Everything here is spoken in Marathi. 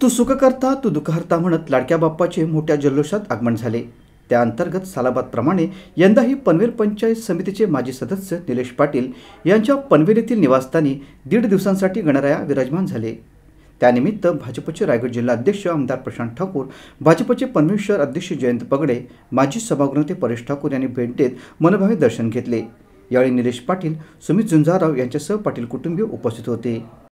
तू सुख करता तू दुःखहर्ता म्हणत लाडक्या बाप्पाचे मोठ्या जल्लोषात आगमन झाले त्या अंतर्गत सालाबादप्रमाणे यंदाही पनवेर पंचायत समितीचे माजी सदस्य निलेश पाटील यांच्या पनवेल येथील निवासस्थानी दीड दिवसांसाठी गणराया विराजमान झाले त्यानिमित्त भाजपचे रायगड जिल्हा अध्यक्ष आमदार प्रशांत ठाकूर भाजपचे पनवेल शहर अध्यक्ष जयंत पगडे माजी सभागृहते परेश ठाकूर यांनी भेट देत मनोभावे दर्शन घेतले यावेळी निलेश पाटील सुमित झुंजाराव यांच्यासह पाटील कुटुंबीय उपस्थित होते